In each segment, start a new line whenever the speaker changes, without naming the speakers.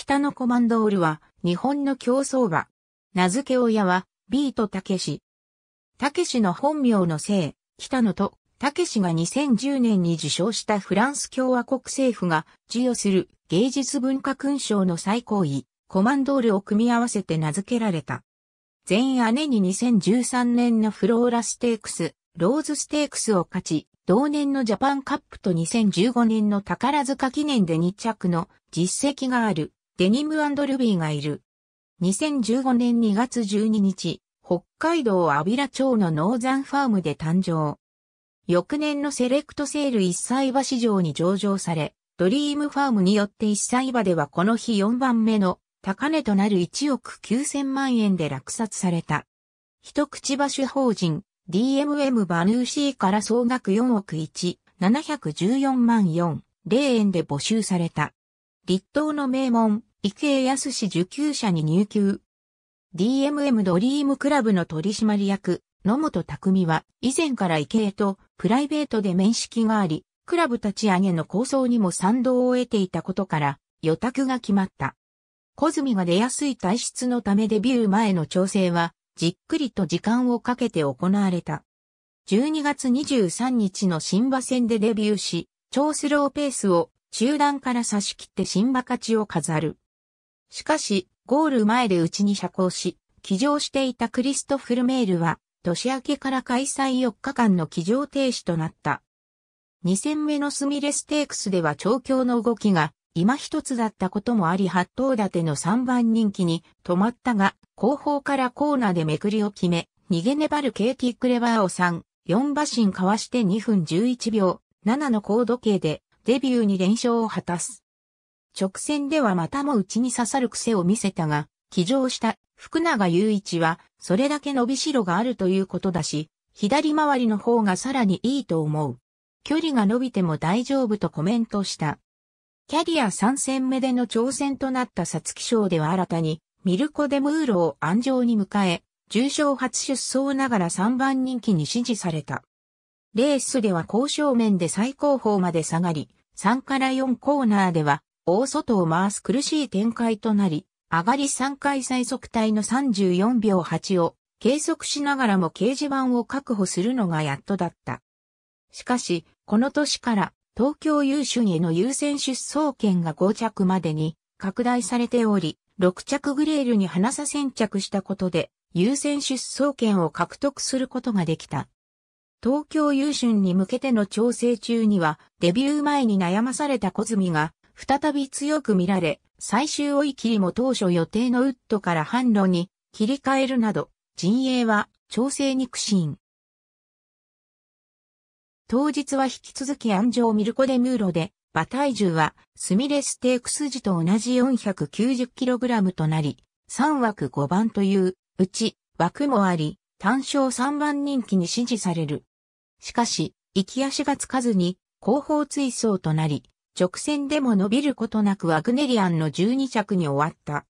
北のコマンドールは日本の競走馬。名付け親はビートたけし。たけしの本名の姓、北野とたけしが2010年に受賞したフランス共和国政府が授与する芸術文化勲章の最高位、コマンドールを組み合わせて名付けられた。員姉に2013年のフローラステークス、ローズステークスを勝ち、同年のジャパンカップと2015年の宝塚記念で2着の実績があるデニムルビーがいる。2015年2月12日、北海道安平町のノーザンファームで誕生。翌年のセレクトセール一歳場市場に上場され、ドリームファームによって一歳場ではこの日4番目の高値となる1億9000万円で落札された。一口場主法人 DMM バヌーシーから総額4億1、714万4、0円で募集された。立党の名門、池江康史受給者に入給。DMM ドリームクラブの取締役、野本匠は、以前から池江とプライベートで面識があり、クラブ立ち上げの構想にも賛同を得ていたことから、予託が決まった。小泉が出やすい体質のためデビュー前の調整は、じっくりと時間をかけて行われた。12月23日の新馬戦でデビューし、超スローペースを中段から差し切って新馬勝ちを飾る。しかし、ゴール前で内に遮交し、騎乗していたクリストフ・ルメールは、年明けから開催4日間の騎乗停止となった。2戦目のスミレステークスでは調教の動きが今一つだったこともあり八頭立ての3番人気に止まったが、後方からコーナーでめくりを決め、逃げ粘るケイティ・クレバーを3、4馬身かわして2分11秒、7の高度計でデビューに連勝を果たす。直線ではまたも内に刺さる癖を見せたが、騎乗した福永雄一は、それだけ伸びしろがあるということだし、左回りの方がさらにいいと思う。距離が伸びても大丈夫とコメントした。キャリア3戦目での挑戦となったツキ賞では新たに、ミルコ・デ・ムーロを安城に迎え、重賞初出走ながら3番人気に支持された。レースでは交渉面で最高峰まで下がり、3から4コーナーでは大外を回す苦しい展開となり、上がり3回最速帯の34秒8を計測しながらも掲示板を確保するのがやっとだった。しかし、この年から東京優秀への優先出走権が5着までに拡大されており、6着グレールに花さ先着したことで優先出走権を獲得することができた。東京優秀に向けての調整中には、デビュー前に悩まされた小泉が再び強く見られ、最終追い切りも当初予定のウッドから販路に切り替えるなど、陣営は調整に苦心。当日は引き続き安城ミルコデムーロで、馬体重はスミレステークス時と同じ 490kg となり、3枠5番という、うち枠もあり、単勝3番人気に支持される。しかし、行き足がつかずに後方追走となり、直線でも伸びることなくワグネリアンの12着に終わった。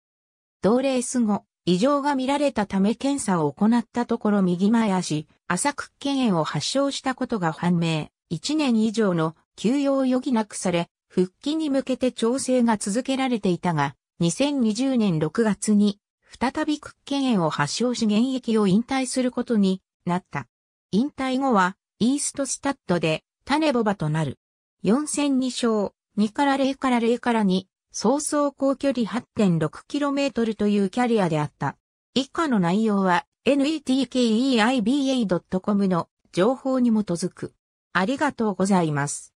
同レース後、異常が見られたため検査を行ったところ右前足、浅く腱炎を発症したことが判明。1年以上の休養を余儀なくされ、復帰に向けて調整が続けられていたが、2020年6月に再び屈腱炎を発症し現役を引退することになった。引退後はイーストスタッドで種ボバとなる。4戦2勝、2から0から0から2、総走行距離 8.6km というキャリアであった。以下の内容は netkeiba.com の情報に基づく。ありがとうございます。